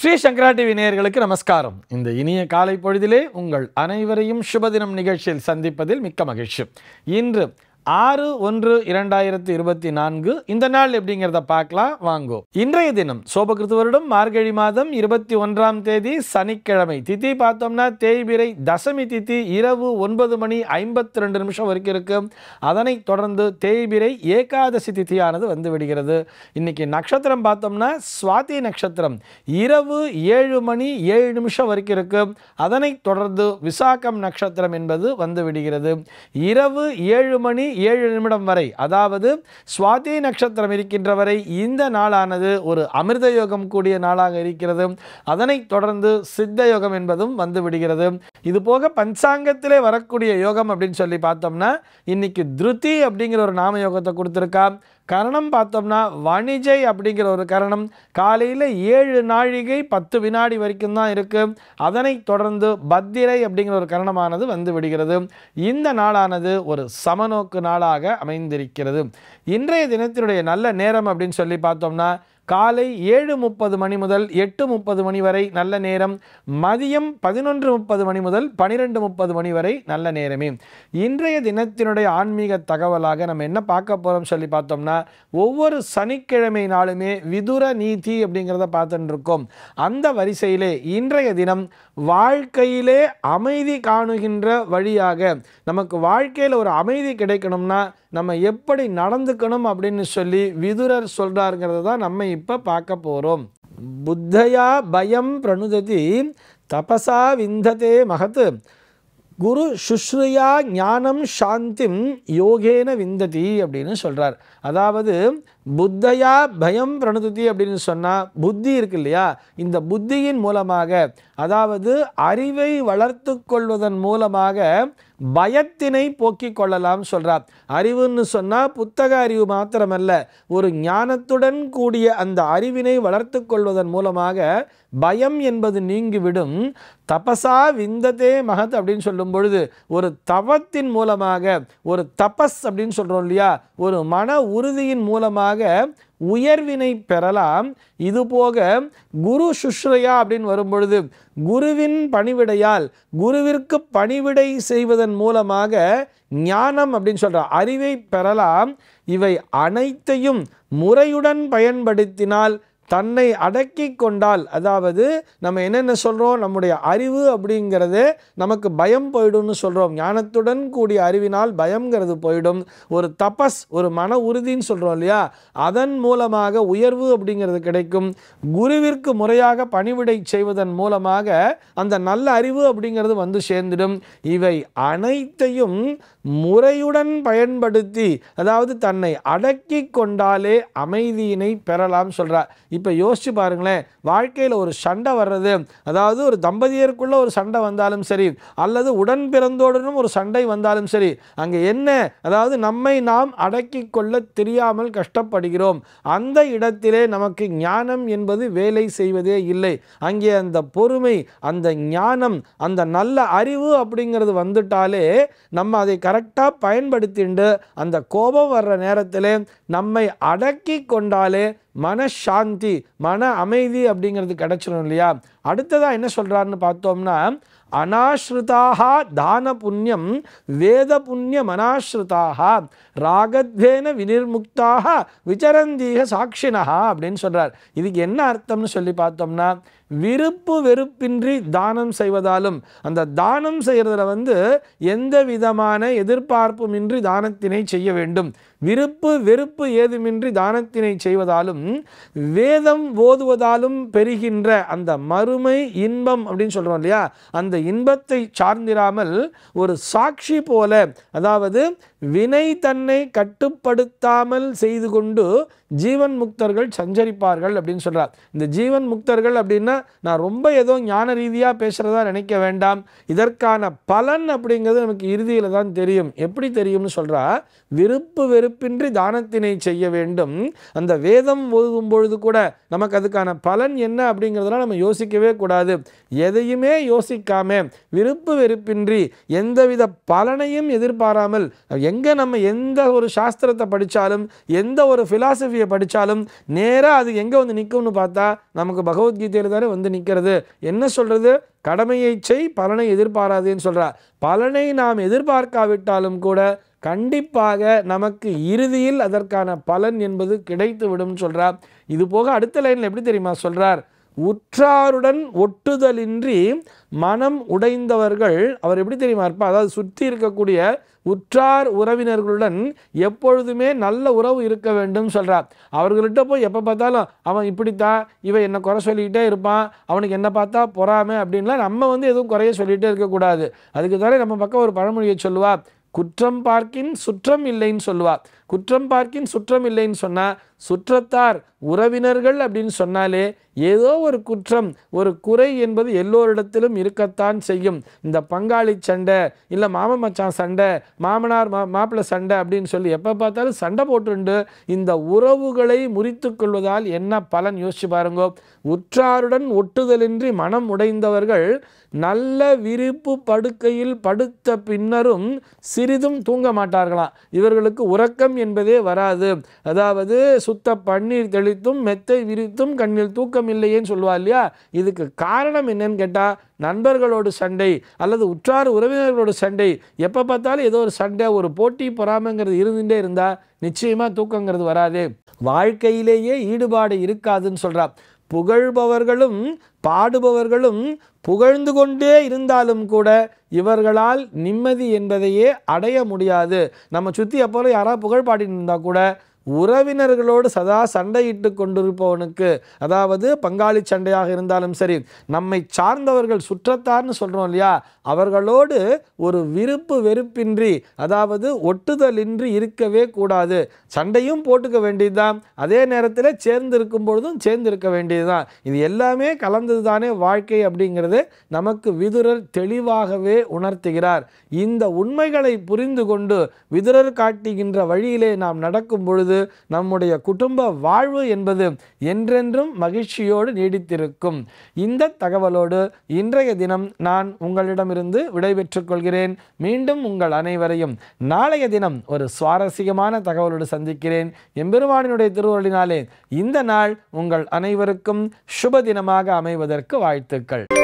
ஸ்ரீ சங்கரா TV நேயர்களுக்கு நமஸ்காரம் இந்த இனிய காலை பொழுதிலே உங்கள் அனைவரையும் சுபதினம் நிகழ்ச்சியில் சந்திப்பதில் மிக்க மகிழ்ச்சி இன்று ஆறு ஒன்று இரண்டாயிரத்தி இருபத்தி நான்கு இந்த நாள் எப்படிங்கிறத பார்க்கலாம் வாங்கோ இன்றைய தினம் சோபகிருத்து வருடம் மார்கழி மாதம் இருபத்தி ஒன்றாம் தேதி சனிக்கிழமை திதி பார்த்தோம்னா தேய்பிரை தசமி திதி இரவு ஒன்பது மணி ஐம்பத்தி ரெண்டு நிமிஷம் வரைக்கும் இருக்கு அதனை தொடர்ந்து தேய்பிரை ஏகாதசி திதியானது வந்து விடுகிறது இன்னைக்கு நட்சத்திரம் பார்த்தோம்னா சுவாதி நட்சத்திரம் இரவு ஏழு மணி ஏழு நிமிஷம் வரைக்கும் இருக்கு அதனை தொடர்ந்து விசாகம் நட்சத்திரம் என்பது வந்து விடுகிறது இரவு ஏழு மணி ஏழு நிமிடம் வரை அதாவது சுவாதி நட்சத்திரம் இருக்கின்ற வரை இந்த நாளானது ஒரு அமிர்த யோகம் கூடிய நாளாக இருக்கிறது அதனைத் தொடர்ந்து சித்த யோகம் என்பதும் வந்து விடுகிறது இது போக பஞ்சாங்கத்திலே வரக்கூடிய யோகம் அப்படின்னு சொல்லி பார்த்தோம்னா இன்னைக்கு திருதி அப்படிங்கிற ஒரு நாம யோகத்தை கொடுத்துருக்கா கரணம் பார்த்தோம்னா வணிஜை அப்படிங்கிற ஒரு கரணம் காலையில் ஏழு நாழிகை பத்து வினாடி வரைக்கும் தான் இருக்குது அதனை தொடர்ந்து பத்திரை அப்படிங்கிற ஒரு கரணமானது வந்து விடுகிறது இந்த நாளானது ஒரு சமநோக்கு நாளாக அமைந்திருக்கிறது இன்றைய தினத்தினுடைய நல்ல நேரம் அப்படின்னு சொல்லி பார்த்தோம்னா காலை ஏழு முப்பது மணி முதல் எட்டு முப்பது மணி வரை நல்ல நேரம் மதியம் பதினொன்று முப்பது மணி முதல் பனிரெண்டு முப்பது மணி வரை நல்ல நேரமே இன்றைய தினத்தினுடைய ஆன்மீக தகவலாக நம்ம என்ன பார்க்க போகிறோம் சொல்லி பார்த்தோம்னா ஒவ்வொரு சனிக்கிழமை நாளுமே விதுர நீதி அப்படிங்கிறத பார்த்துட்டு இருக்கோம் அந்த வரிசையிலே இன்றைய தினம் வாழ்க்கையிலே அமைதி காணுகின்ற வழியாக நமக்கு வாழ்க்கையில் ஒரு அமைதி கிடைக்கணும்னா நம்ம எப்படி நடந்துக்கணும் அப்படின்னு சொல்லி விதுரர் சொல்கிறாருங்கிறத தான் நம்ம இப்போ பார்க்க போகிறோம் புத்தயா பயம் பிரணுததி தபசா விந்ததே மகத்து குரு சுஷ்ரியா ஞானம் சாந்திம் யோகேன விந்ததி அப்படின்னு சொல்கிறார் அதாவது புத்தையா பயம் பிரணுதி அப்படின்னு சொன்னால் புத்தி இருக்கு இல்லையா இந்த புத்தியின் மூலமாக அதாவது அறிவை வளர்த்து கொள்வதன் மூலமாக பயத்தினை போக்கிக் கொள்ளலாம் சொல்கிறார் அறிவுன்னு சொன்னால் புத்தக அறிவு மாத்திரமல்ல ஒரு ஞானத்துடன் கூடிய அந்த அறிவினை வளர்த்து கொள்வதன் மூலமாக பயம் என்பது நீங்கிவிடும் தபசா விந்ததே மகத் அப்படின்னு சொல்லும் பொழுது ஒரு தவத்தின் மூலமாக ஒரு தபஸ் அப்படின்னு சொல்கிறோம் இல்லையா ஒரு மன உறுதியின் மூலமாக உயர்வினை பெறலாம் இது போக குரு சுஷ்ரையா அப்படின்னு வரும்பொழுது குருவின் பணிவிடையால் குருவிற்கு பணிவிடை செய்வதன் மூலமாக ஞானம் அப்படின்னு சொல்கிற அறிவை பெறலாம் இவை அனைத்தையும் முறையுடன் பயன்படுத்தினால் தன்னை அடக்கி கொண்டால் அதாவது நம்ம என்னென்ன சொல்கிறோம் நம்முடைய அறிவு அப்படிங்கிறது நமக்கு பயம் போயிடும்னு சொல்கிறோம் ஞானத்துடன் கூடிய அறிவினால் பயம்ங்கிறது போயிடும் ஒரு தபஸ் ஒரு மன உறுதின்னு சொல்கிறோம் இல்லையா அதன் மூலமாக உயர்வு அப்படிங்கிறது கிடைக்கும் குருவிற்கு முறையாக பணிவிடை செய்வதன் மூலமாக அந்த நல்ல அறிவு அப்படிங்கிறது வந்து சேர்ந்துடும் இவை அனைத்தையும் முறையுடன் பயன்படுத்தி அதாவது தன்னை அடக்கி கொண்டாலே அமைதியினை பெறலாம் சொல்கிறார் இப்போ யோசித்து பாருங்களேன் வாழ்க்கையில் ஒரு சண்டை வர்றது அதாவது ஒரு தம்பதியருக்குள்ளே ஒரு சண்டை வந்தாலும் சரி அல்லது உடன் பிறந்தோடனும் ஒரு சண்டை வந்தாலும் சரி அங்கே என்ன அதாவது நம்மை நாம் அடக்கி கொள்ள தெரியாமல் கஷ்டப்படுகிறோம் அந்த இடத்திலே நமக்கு ஞானம் என்பது வேலை செய்வதே இல்லை அங்கே அந்த பொறுமை அந்த ஞானம் அந்த நல்ல அறிவு அப்படிங்கிறது வந்துட்டாலே நம்ம அதை கரெக்டாக பயன்படுத்திண்டு அந்த கோபம் வர்ற நேரத்தில் நம்மை அடக்கி கொண்டாலே மனசாந்தி மன அமைதி அப்படிங்கிறது கிடச்சிடும் இல்லையா அடுத்ததாக என்ன சொல்கிறாருன்னு பார்த்தோம்னா அனாஸ்ருதாக தான புண்ணியம் வேத புண்ணியம் அனாஸ்ருதாக ராகத்வேன வினிர்முக்தாக விசரந்தீக சாட்சினா அப்படின்னு சொல்கிறார் இதுக்கு என்ன அர்த்தம்னு சொல்லி பார்த்தோம்னா விருப்பு வெறுப்பின்றி தானம் செய்வதாலும் அந்த தானம் செய்கிறதுல வந்து எந்த விதமான எதிர்பார்ப்புமின்றி தானத்தினை செய்ய வேண்டும் விருப்பு வெறுப்பு ஏதுமின்றி தானத்தினை செய்வதாலும் வேதம் ஓதுவதாலும் பெறுகின்ற அந்த மறுமை இன்பம் அப்படின்னு சொல்கிறோம் இல்லையா அந்த இன்பத்தை சார்ந்திராமல் ஒரு சாட்சி போல அதாவது வினை தன்னை கட்டுப்படுத்தாமல் செய்து கொண்டு ஜீவன் முக்தர்கள் சஞ்சரிப்பார்கள் அப்படின்னு சொல்கிறார் இந்த ஜீவன் முக்தர்கள் அப்படின்னா நான் ரொம்ப ஏதோ ஞான ரீதியாக பேசுகிறதா நினைக்க வேண்டாம் இதற்கான பலன் அப்படிங்கிறது நமக்கு இறுதியில் தான் தெரியும் எப்படி தெரியும்னு சொல்கிறா விருப்பு வெறுப்பின்றி தானத்தினை செய்ய வேண்டும் அந்த வேதம் ஓதும் பொழுது கூட நமக்கு அதுக்கான பலன் என்ன அப்படிங்கிறதெல்லாம் நம்ம யோசிக்கவே கூடாது எதையுமே யோசிக்காமல் இல்லாமல் விருப்பு வெறுப்பின்றி எந்தவித பலனையும் எதிர்பாராமல் எங்கே நம்ம எந்த ஒரு சாஸ்திரத்தை படித்தாலும் எந்த ஒரு ஃபிலாசபியை படித்தாலும் நேராக அது எங்கே வந்து நிற்கும்னு பார்த்தா நமக்கு பகவத்கீதையில் தானே வந்து நிற்கிறது என்ன சொல்கிறது கடமையை செய் பலனை எதிர்பாராதுன்னு சொல்கிறார் பலனை நாம் எதிர்பார்க்காவிட்டாலும் கூட கண்டிப்பாக நமக்கு இறுதியில் அதற்கான பலன் என்பது கிடைத்து விடும் சொல்கிறார் இது போக அடுத்த லைனில் எப்படி தெரியுமா சொல்கிறார் உற்றாருடன் ஒட்டுதலின்றி மனம் உடைந்தவர்கள் அவர் எப்படி தெரியுமா இருப்பா அதாவது சுற்றி இருக்கக்கூடிய உற்றார் உறவினர்களுடன் எப்பொழுதுமே நல்ல உறவு இருக்க வேண்டும் சொல்கிறார் அவர்கள்ட்ட போய் எப்போ பார்த்தாலும் அவன் இப்படித்தான் இவன் என்னை குறை சொல்லிக்கிட்டே இருப்பான் அவனுக்கு என்ன பார்த்தா பொறாமை அப்படின்லாம் நம்ம வந்து எதுவும் குறைய சொல்லிகிட்டே இருக்கக்கூடாது அதுக்கு தானே நம்ம பக்கம் ஒரு பழமொழியை சொல்லுவா குற்றம் பார்க்கின் சுற்றம் இல்லைன்னு சொல்லுவா குற்றம் பார்க்கின் சுற்றம் இல்லைன்னு சொன்னால் சுற்றத்தார் உறவினர்கள் அப்படின்னு சொன்னாலே ஏதோ ஒரு குற்றம் ஒரு குறை என்பது எல்லோரிடத்திலும் இருக்கத்தான் செய்யும் இந்த பங்காளி சண்டை இல்லை மாமன் மச்சான் சண்டை மாமனார் மா மாப்பிள்ளை சண்டை அப்படின்னு சொல்லி எப்போ பார்த்தாலும் சண்டை போட்டுண்டு இந்த உறவுகளை முறித்து கொள்வதால் என்ன பலன் யோசிச்சு பாருங்கோ உற்றாருடன் ஒட்டுதலின்றி மனம் உடைந்தவர்கள் நல்ல விரிப்பு படுக்கையில் படுத்த பின்னரும் சிறிதும் தூங்க மாட்டார்களாம் இவர்களுக்கு உறக்கம் என்பதே வராது அதாவது சுத்த பன்னீர் தெளித்தும் மெத்தை விரித்தும் கண்ணில் தூக்கம் இல்லையேன்னு சொல்லுவா இல்லையா இதுக்கு காரணம் என்னன்னு கேட்டால் நண்பர்களோடு சண்டை அல்லது உற்றார் உறவினர்களோடு சண்டை எப்போ பார்த்தாலும் ஏதோ ஒரு சண்டை ஒரு போட்டி பொறாமைங்கிறது இருந்துகிட்டே இருந்தால் நிச்சயமாக தூக்கங்கிறது வராது வாழ்க்கையிலேயே ஈடுபாடு இருக்காதுன்னு சொல்கிறா புகழ்பவர்களும் பாடுபவர்களும் புகழ்ந்து கொண்டே இருந்தாலும் கூட இவர்களால் நிம்மதி என்பதையே அடைய முடியாது நம்ம சுற்றி அப்போல்லாம் யாராவது புகழ் பாடிட்டு இருந்தால் கூட உறவினர்களோடு சதா சண்டையிட்டு கொண்டிருப்பவனுக்கு அதாவது பங்காளி சண்டையாக இருந்தாலும் சரி நம்மை சார்ந்தவர்கள் சுற்றத்தார்னு சொல்கிறோம் இல்லையா அவர்களோடு ஒரு விருப்பு வெறுப்பின்றி அதாவது ஒட்டுதலின்றி இருக்கவே கூடாது சண்டையும் போட்டுக்க வேண்டியதுதான் அதே நேரத்தில் சேர்ந்து இருக்கும் பொழுதும் சேர்ந்து இருக்க வேண்டியதுதான் இது எல்லாமே கலந்தது தானே வாழ்க்கை அப்படிங்கிறது நமக்கு விதுரர் தெளிவாகவே உணர்த்துகிறார் இந்த உண்மைகளை புரிந்து கொண்டு விதுரர் காட்டுகின்ற வழியிலே நாம் நடக்கும் பொழுது நம்முடைய குடும்ப வாழ்வு என்பது என்றென்றும் மகிழ்ச்சியோடு நீடித்திருக்கும் இந்த தகவலோடு இன்றைய தினம் நான் உங்களிடமிருந்து விடைபெற்றுக் கொள்கிறேன் மீண்டும் உங்கள் அனைவரையும் நாளைய தினம் ஒரு சுவாரஸ்யமான தகவலோடு சந்திக்கிறேன் எம்பெருமானினுடைய திருவுருளினாலே இந்த நாள் உங்கள் அனைவருக்கும் சுப தினமாக அமைவதற்கு வாழ்த்துக்கள்